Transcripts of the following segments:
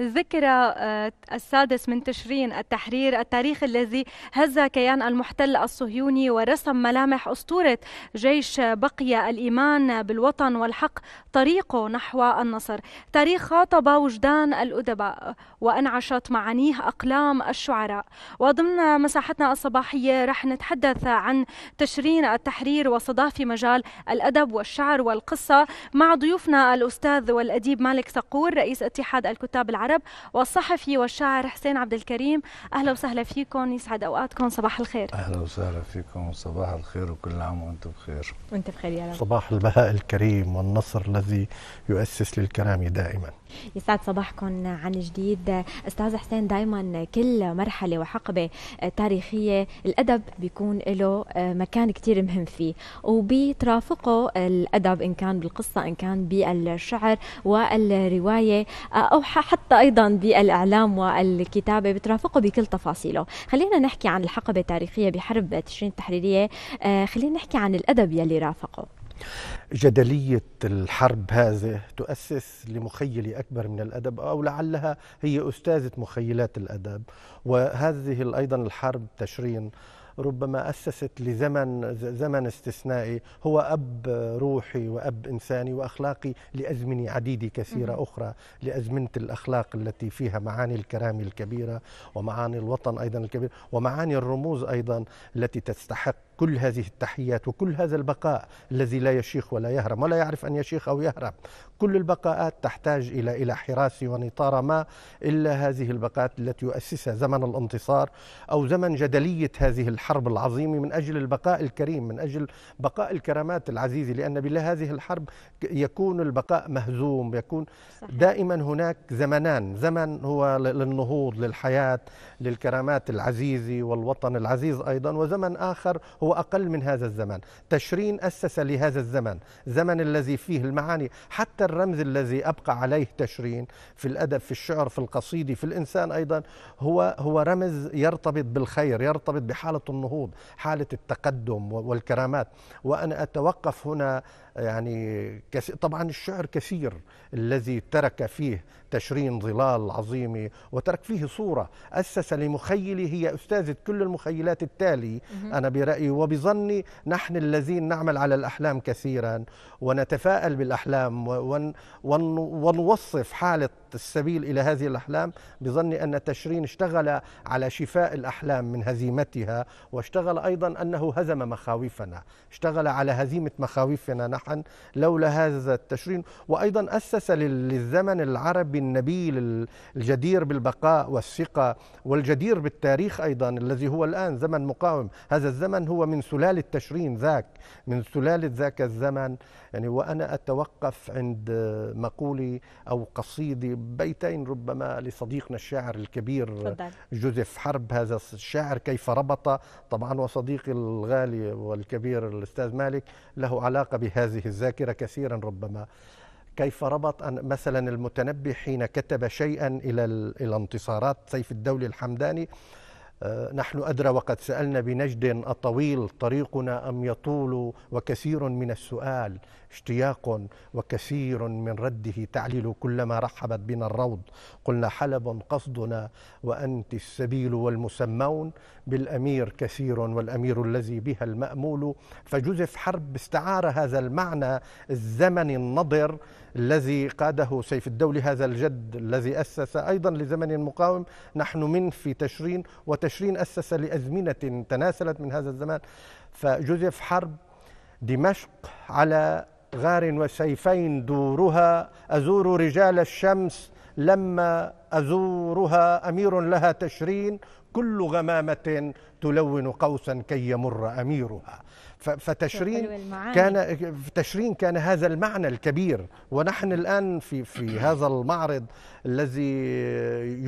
ذكرى آه، السادس من تشرين التحرير التاريخ الذي هز كيان المحتل الصهيوني ورسم ملامح أسطورة جيش بقي الإيمان بالوطن والحق طريقه نحو النصر تاريخ خاطب وجدان الأدباء وأنعشت معانيه أقلام الشعراء وضمن مساحتنا الصباحية رح نتحدث عن تشرين التحرير وصداه في مجال الأدب والشعر والقصة مع ضيوفنا الأستاذ والأديب مالك صقور رئيس اتحاد الكتاب العربي العرب والصحفي والشاعر حسين عبد الكريم أهلا وسهلا فيكم يسعد أوقاتكم صباح الخير أهلا وسهلا فيكم صباح الخير وكل عام وأنتم بخير وأنت بخير يا رب صباح البهاء الكريم والنصر الذي يؤسس للكرامه دائما يسعد صباحكم عن جديد استاذ حسين دائما كل مرحله وحقبه تاريخيه الادب بيكون له آه، مكان كثير مهم فيه وبيترافقه الادب ان كان بالقصه ان كان بالشعر والروايه آه، او حتى ايضا بالاعلام والكتابه بترافقه بكل تفاصيله خلينا نحكي عن الحقبه التاريخيه بحرب تشرين التحريريه آه، خلينا نحكي عن الادب يلي رافقه جدلية الحرب هذه تؤسس لمخيلة أكبر من الأدب أو لعلها هي أستاذة مخيلات الأدب وهذه أيضا الحرب تشرين ربما أسست لزمن زمن استثنائي هو أب روحي وأب إنساني وأخلاقي لأزمنة عديدة كثيرة أخرى لأزمنة الأخلاق التي فيها معاني الكرامة الكبيرة ومعاني الوطن أيضا الكبير ومعاني الرموز أيضا التي تستحق كل هذه التحيات وكل هذا البقاء الذي لا يشيخ ولا يهرم ولا يعرف أن يشيخ أو يهرم كل البقاءات تحتاج إلى إلى حراسة ونطار ما إلا هذه البقاءات التي يؤسسها زمن الانتصار أو زمن جدلية هذه الحياة الحرب العظيم من أجل البقاء الكريم من أجل بقاء الكرامات العزيزة لأن بلا هذه الحرب يكون البقاء مهزوم يكون صحيح. دائما هناك زمنان زمن هو للنهوض للحياة للكرامات العزيزة والوطن العزيز أيضا وزمن آخر هو أقل من هذا الزمن تشرين أسس لهذا الزمن زمن الذي فيه المعاني حتى الرمز الذي أبقى عليه تشرين في الأدب في الشعر في القصيدة في الإنسان أيضا هو هو رمز يرتبط بالخير يرتبط بحالة النهوض حالة التقدم والكرامات وأنا أتوقف هنا يعني طبعا الشعر كثير الذي ترك فيه تشرين ظلال عظيمة وترك فيه صورة أسس لمخيله هي أستاذة كل المخيلات التالي أنا برأيي وبظني نحن الذين نعمل على الأحلام كثيرا ونتفائل بالأحلام ون ون ونوصف حالة السبيل إلى هذه الأحلام بظني أن تشرين اشتغل على شفاء الأحلام من هزيمتها واشتغل أيضا أنه هزم مخاوفنا اشتغل على هزيمة مخاوفنا نحن نجاحا لولا هذا التشرين وأيضا أسس للزمن العربي النبيل الجدير بالبقاء والثقة والجدير بالتاريخ أيضا الذي هو الآن زمن مقاوم هذا الزمن هو من سلالة تشرين ذاك من سلالة ذاك الزمن يعني وأنا أتوقف عند مقولي أو قصيدي بيتين ربما لصديقنا الشاعر الكبير فضل. جوزيف حرب هذا الشاعر كيف ربط طبعا وصديقي الغالي والكبير الأستاذ مالك له علاقة بهذه هذه الذاكرة كثيرا ربما كيف ربط أن مثلا المتنبي حين كتب شيئا إلى إلى انتصارات سيف الدولي الحمداني آه، نحن أدرى وقد سألنا بنجد أطويل طريقنا أم يطول وكثير من السؤال اشتياق وكثير من رده تعلل كلما رحبت بنا الروض قلنا حلب قصدنا وأنت السبيل والمسمون بالأمير كثير والأمير الذي بها المأمول فجوزف حرب استعار هذا المعنى الزمن النضر الذي قاده سيف الدولي هذا الجد الذي أسس أيضا لزمن المقاوم نحن من في تشرين وتشرين أسس لأزمنة تناسلت من هذا الزمان فجوزيف حرب دمشق على غار وسيفين دورها أزور رجال الشمس لما أزورها أمير لها تشرين كل غمامة تلون قوسا كي يمر أميرها فتشرين كان تشرين كان هذا المعنى الكبير ونحن الآن في في هذا المعرض الذي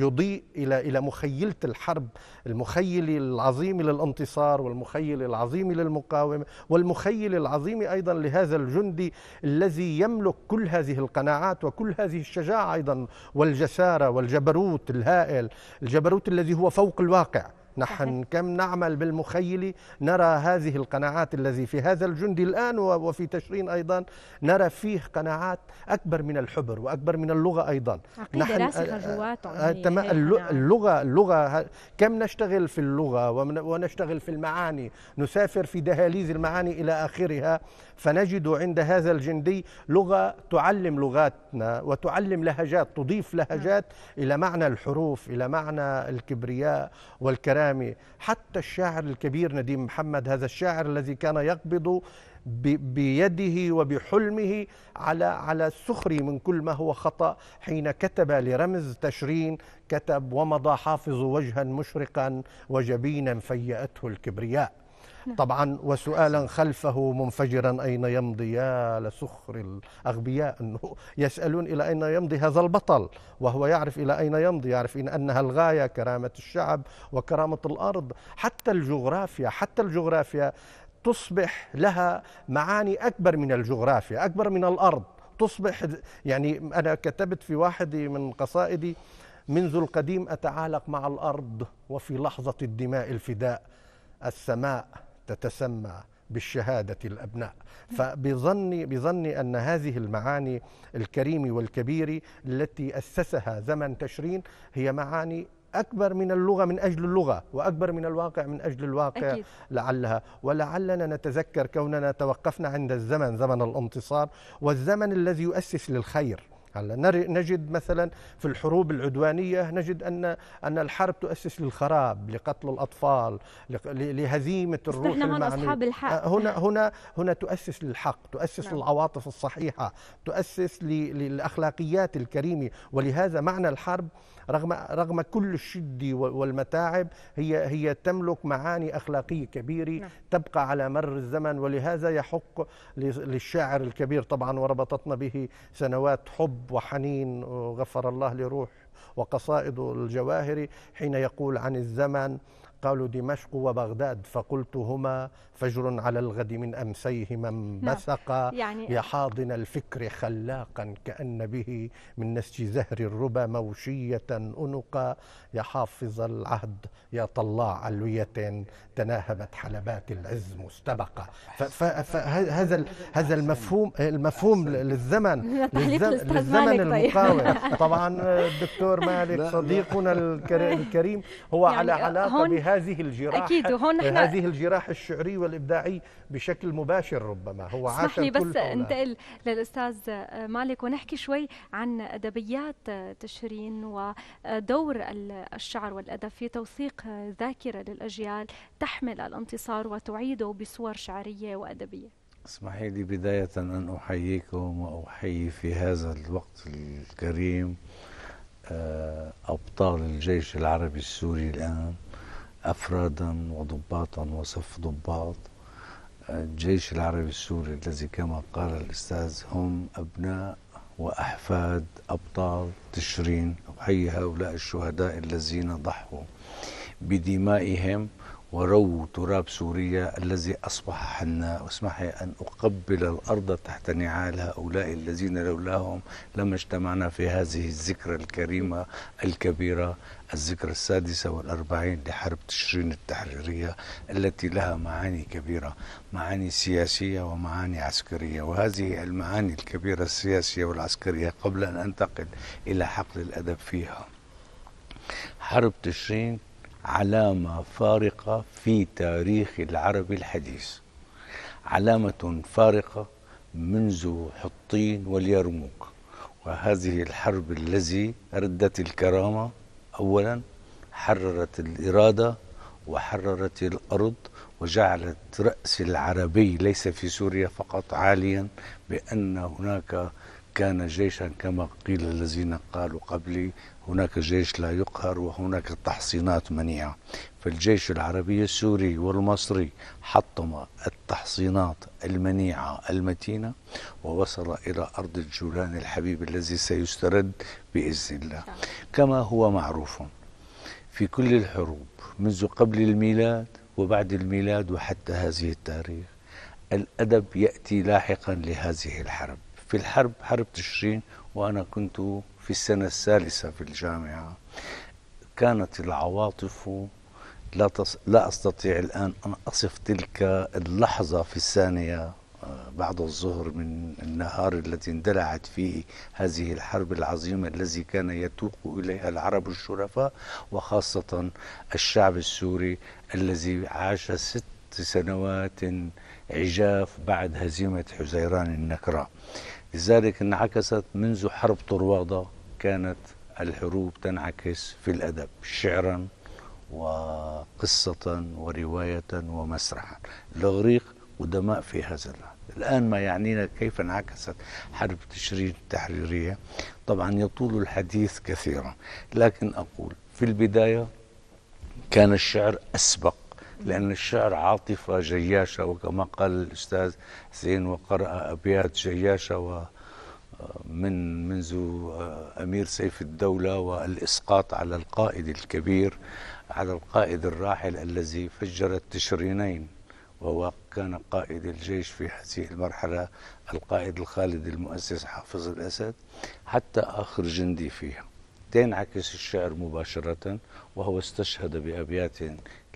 يضيء إلى إلى مخيلة الحرب المخيل العظيم للانتصار والمخيل العظيم للمقاومة والمخيل العظيم أيضا لهذا الجندي الذي يملك كل هذه القناعات وكل هذه الشجاعة أيضا والجسارة والجسارة الجبروت الهائل الجبروت الذي هو فوق الواقع نحن كم نعمل بالمخيل نرى هذه القناعات الذي في هذا الجندي الآن وفي تشرين أيضا نرى فيه قناعات أكبر من الحبر وأكبر من اللغة أيضا نحن آه، آه، آه، يعني اللغة اللغة كم نشتغل في اللغة ونشتغل في المعاني نسافر في دهاليز المعاني إلى آخرها فنجد عند هذا الجندي لغة تعلم لغاتنا وتعلم لهجات تضيف لهجات نعم. إلى معنى الحروف إلى معنى الكبرياء والكرامة الإسلامي حتى الشاعر الكبير نديم محمد هذا الشاعر الذي كان يقبض بيده وبحلمه على على السخري من كل ما هو خطا حين كتب لرمز تشرين كتب ومضى حافظ وجها مشرقا وجبينا فيأته الكبرياء نعم. طبعا وسؤالا خلفه منفجرا أين يمضي يا لسخر الأغبياء أنه يسألون إلى أين يمضي هذا البطل وهو يعرف إلى أين يمضي يعرف إن أنها الغاية كرامة الشعب وكرامة الأرض حتى الجغرافيا حتى الجغرافيا تصبح لها معاني أكبر من الجغرافيا أكبر من الأرض تصبح يعني أنا كتبت في واحد من قصائدي منذ القديم أتعالق مع الأرض وفي لحظة الدماء الفداء السماء تتسمى بالشهادة الأبناء فبظني بظني أن هذه المعاني الكريم والكبير التي أسسها زمن تشرين هي معاني أكبر من اللغة من أجل اللغة وأكبر من الواقع من أجل الواقع أكيد. لعلها ولعلنا نتذكر كوننا توقفنا عند الزمن زمن الانتصار والزمن الذي يؤسس للخير هلا نجد مثلا في الحروب العدوانيه نجد ان ان الحرب تؤسس للخراب، لقتل الاطفال، لهزيمه الروح احنا هون اصحاب الحق آه، هنا هنا هنا تؤسس للحق، تؤسس نعم. للعواطف الصحيحه، تؤسس للاخلاقيات الكريمه، ولهذا معنى الحرب رغم رغم كل الشده والمتاعب هي هي تملك معاني اخلاقيه كبيره نعم. تبقى على مر الزمن ولهذا يحق للشاعر الكبير طبعا وربطتنا به سنوات حب وحنين وغفر الله لروح وقصائد الجواهري حين يقول عن الزمن قالوا دمشق وبغداد فقلت هما فجر على الغد من أمسيهما انبثقا نعم. يعني يا حاضن الفكر خلاقا كأن به من نسج زهر الربا موشية أنقا يا حافظ العهد يا طلاع علوية تناهبت حلبات العز مستبقة فهذا هذا المفهوم المفهوم للزمن للزمن طيب. المقاوم طبعا الدكتور مالك صديقنا الكريم هو يعني على علاقة بهذا هذه الجراح أكيد وهون نحن إيه، بهذه الجراح الشعري والإبداعي بشكل مباشر ربما هو عاش لي بس انتقل للأستاذ مالك ونحكي شوي عن أدبيات تشرين ودور الشعر والأدب في توثيق ذاكرة للأجيال تحمل الانتصار وتعيده بصور شعرية وأدبية اسمحي لي بداية أن أحييكم وأحيي في هذا الوقت الكريم آه، أبطال الجيش العربي السوري الآن أفرادا وضباطا وصف ضباط الجيش العربي السوري الذي كما قال الأستاذ هم أبناء وأحفاد أبطال تشرين أحيي هؤلاء الشهداء الذين ضحوا بدمائهم ورووا تراب سوريا الذي أصبح حناء واسمح لي أن أقبل الأرض تحت نعال هؤلاء الذين لولاهم لما اجتمعنا في هذه الذكرى الكريمة الكبيرة الذكرى السادسة والأربعين لحرب تشرين التحريرية التي لها معاني كبيرة معاني سياسية ومعاني عسكرية وهذه المعاني الكبيرة السياسية والعسكرية قبل أن أنتقل إلى حقل الأدب فيها حرب تشرين علامة فارقة في تاريخ العربي الحديث علامة فارقة منذ حطين واليرموك وهذه الحرب الذي ردت الكرامة أولا حررت الإرادة وحررت الأرض وجعلت رأس العربي ليس في سوريا فقط عاليا بأن هناك كان جيشا كما قيل الذين قالوا قبلي هناك جيش لا يقهر وهناك تحصينات منيعة فالجيش العربي السوري والمصري حطم التحصينات المنيعة المتينة ووصل إلى أرض الجولان الحبيب الذي سيسترد بإذن الله كما هو معروف في كل الحروب منذ قبل الميلاد وبعد الميلاد وحتى هذه التاريخ الأدب يأتي لاحقا لهذه الحرب في الحرب حرب تشرين وأنا كنت في السنة الثالثة في الجامعة كانت العواطف لا, تص... لا أستطيع الآن أن أصف تلك اللحظة في الثانية آه، بعد الظهر من النهار الذي اندلعت فيه هذه الحرب العظيمة الذي كان يتوق إليها العرب الشرفاء وخاصة الشعب السوري الذي عاش ست سنوات عجاف بعد هزيمة حزيران النكراء لذلك انعكست منذ حرب طروادة كانت الحروب تنعكس في الأدب شعرا وقصة ورواية ومسرحا الإغريق قدماء في هذا الآن ما يعنينا كيف انعكست حرب تشرين التحريرية طبعا يطول الحديث كثيرا لكن أقول في البداية كان الشعر أسبق لأن الشعر عاطفة جياشة وكما قال الأستاذ حسين وقرأ أبيات جياشة و من منذ أمير سيف الدولة والإسقاط على القائد الكبير على القائد الراحل الذي فجر التشرينين وهو كان قائد الجيش في هذه المرحلة القائد الخالد المؤسس حافظ الأسد حتى آخر جندي فيها تنعكس الشعر مباشرة وهو استشهد بأبيات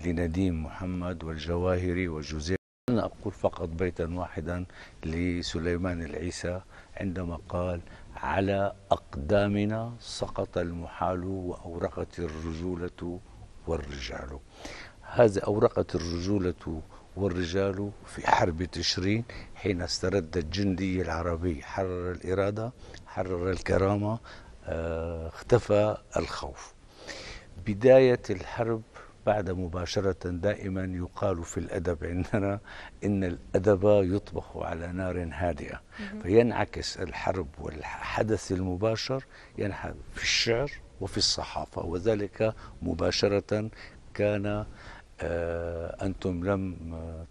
لنديم محمد والجواهري وجوزيف أنا أقول فقط بيتا واحدا لسليمان العيسى عندما قال على أقدامنا سقط المحال وأورقت الرجولة والرجال هذا أورقت الرجولة والرجال في حرب تشرين حين استرد الجندي العربي حرر الإرادة حرر الكرامة اختفى الخوف بداية الحرب بعد مباشرة دائما يقال في الأدب عندنا إن الأدب يطبخ على نار هادئة فينعكس الحرب والحدث المباشر ينحل في الشعر وفي الصحافة وذلك مباشرة كان آه، أنتم لم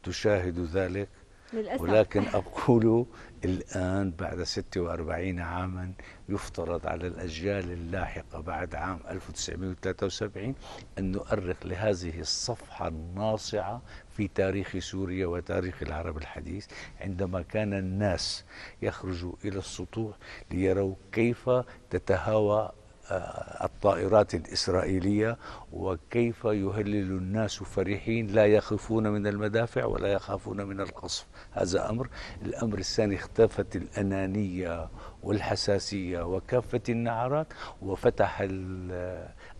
تشاهدوا ذلك للأسف. ولكن أقول الآن بعد 46 عاما يفترض على الأجيال اللاحقة بعد عام 1973 أن نؤرخ لهذه الصفحة الناصعة في تاريخ سوريا وتاريخ العرب الحديث عندما كان الناس يخرجوا إلى السطوح ليروا كيف تتهاوى الطائرات الإسرائيلية وكيف يهلل الناس فرحين لا يخافون من المدافع ولا يخافون من القصف هذا أمر الأمر الثاني اختفت الأنانية والحساسية وكافة النعرات وفتح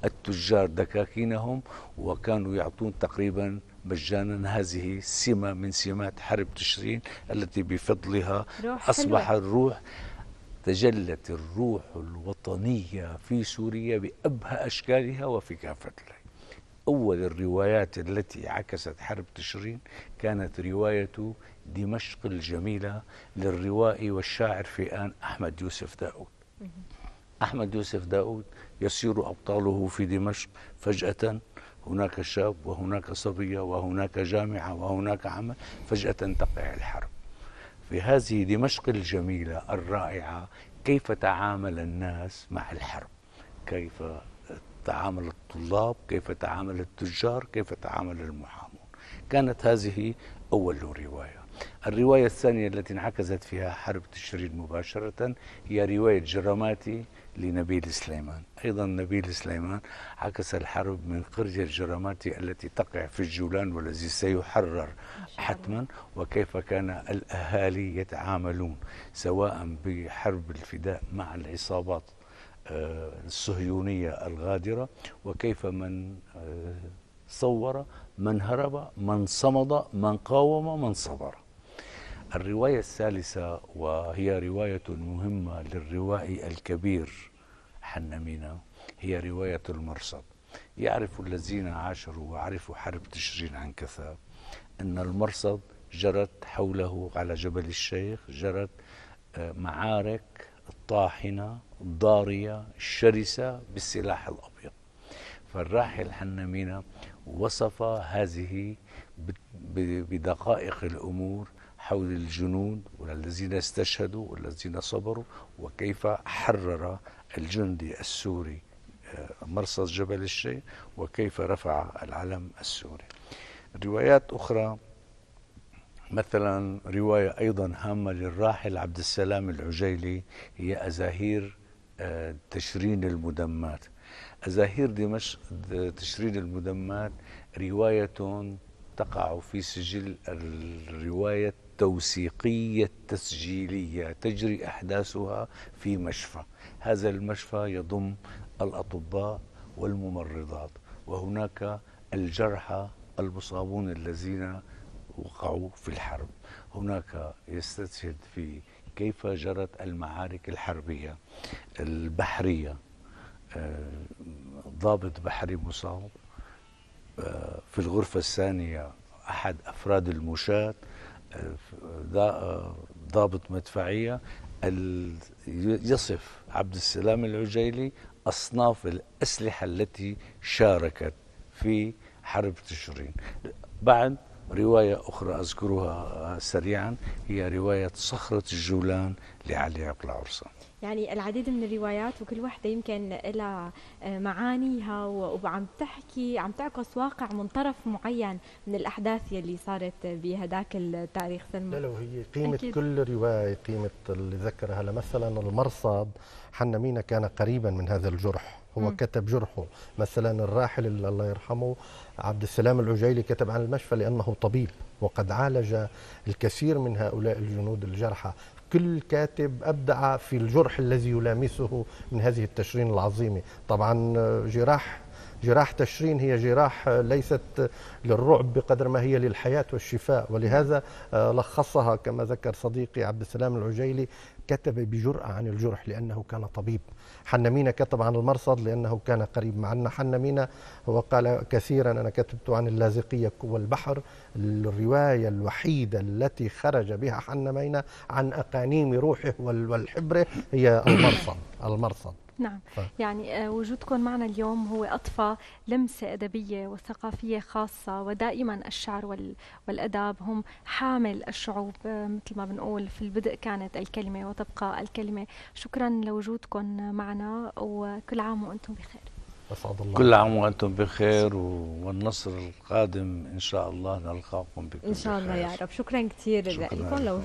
التجار دكاكينهم وكانوا يعطون تقريبا مجانا هذه سمة من سمات حرب تشرين التي بفضلها أصبح حلوة. الروح تجلت الروح الوطنية في سوريا بأبهى أشكالها وفي كافة الأشكال أول الروايات التي عكست حرب تشرين كانت رواية دمشق الجميلة للروائي والشاعر في آن أحمد يوسف داود أحمد يوسف داود يسير أبطاله في دمشق فجأة هناك شاب وهناك صبية وهناك جامعة وهناك عمل فجأة تقع الحرب في هذه دمشق الجميلة الرائعة كيف تعامل الناس مع الحرب كيف تعامل الطلاب كيف تعامل التجار كيف تعامل المحامون كانت هذه أول رواية الرواية الثانية التي انعكست فيها حرب تشرين مباشرة هي رواية جراماتي لنبيل سليمان أيضا نبيل سليمان عكس الحرب من قرية الجرامات التي تقع في الجولان والذي سيحرر حتما وكيف كان الأهالي يتعاملون سواء بحرب الفداء مع العصابات آه، الصهيونية الغادرة وكيف من آه، صور من هرب من صمد من قاوم من صبر الرواية الثالثة وهي رواية مهمة للروائي الكبير حنمينة هي رواية المرصد يعرف الذين عاشروا وعرفوا حرب تشرين عن كثاب أن المرصد جرت حوله على جبل الشيخ جرت آه، معارك الطاحنة الضارية الشرسة بالسلاح الأبيض فالراحل حنمينة وصف هذه بدقائق الأمور حول الجنود والذين استشهدوا والذين صبروا وكيف حرر الجندي السوري آه، مرصد جبل الشيء وكيف رفع العلم السوري روايات أخرى مثلا رواية أيضا هامة للراحل عبد السلام العجيلي هي أزاهير آه، تشرين المدمات أزاهير دمشق تشرين المدمات رواية تقع في سجل الرواية التوثيقية التسجيلية تجري أحداثها في مشفى هذا المشفى يضم الأطباء والممرضات وهناك الجرحى المصابون الذين وقعوا في الحرب هناك يستشهد في كيف جرت المعارك الحربية البحرية آه، ضابط بحري مصاب آه، في الغرفة الثانية أحد أفراد المشاة ضابط مدفعية يصف عبد السلام العجيلي أصناف الأسلحة التي شاركت في حرب تشرين بعد رواية أخرى أذكرها سريعا هي رواية صخرة الجولان لعلي عقل عرصة يعني العديد من الروايات وكل واحدة يمكن لها معانيها وعم تحكي عم تعكس واقع من طرف معين من الأحداث يلي صارت بهداك التاريخ سلمى لا هي قيمة أكيد. كل رواية قيمة اللي ذكرها مثلا المرصد حنا مينا كان قريبا من هذا الجرح هو م. كتب جرحه مثلا الراحل الله يرحمه عبد السلام العجيلي كتب عن المشفى لأنه طبيب وقد عالج الكثير من هؤلاء الجنود الجرحى كل كاتب أبدع في الجرح الذي يلامسه من هذه التشرين العظيمة طبعا آه، جراح جراح تشرين هي جراح آه، ليست آه، للرعب بقدر ما هي للحياة والشفاء ولهذا آه، لخصها كما ذكر صديقي عبد السلام العجيلي كتب بجرأة عن الجرح لأنه كان طبيب حنمينة كتب عن المرصد لأنه كان قريب معنا حنمينة وقال كثيرا أنا كتبت عن اللاذقية والبحر الرواية الوحيدة التي خرج بها حنمينة عن أقانيم روحه والحبرة هي المرصد المرصد نعم ف... يعني آه، وجودكم معنا اليوم هو أطفى لمسة أدبية وثقافية خاصة ودائما الشعر وال... والأدب هم حامل الشعوب آه، مثل ما بنقول في البدء كانت الكلمة وتبقى الكلمة شكرا لوجودكم معنا وكل عام وأنتم بخير الله كل عام وأنتم بخير والنصر القادم إن شاء الله نلقاكم بكل إن شاء الله يا رب شكرا كثير لكم